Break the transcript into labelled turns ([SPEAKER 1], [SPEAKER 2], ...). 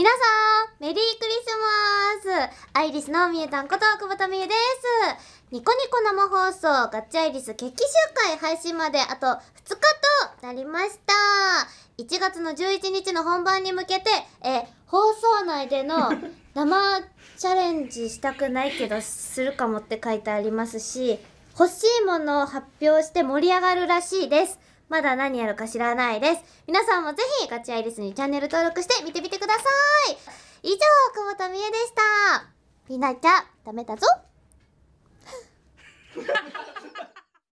[SPEAKER 1] 皆さん、メリークリスマスアイリスのみゆたんこと久保田みゆです。ニコニコ生放送ガッチャイリス決起集会配信まであと2日となりました。1月の11日の本番に向けて、え、放送内での 生チャレンジしたくないけどするかもって書いてありますし、欲しいものを発表して盛り上がるらしいです。まだ何やるか知らないです。皆さんもぜひガチアイリスにチャンネル登録して見てみてください以上、久保田美恵でしたみんなちゃん、ダメだぞ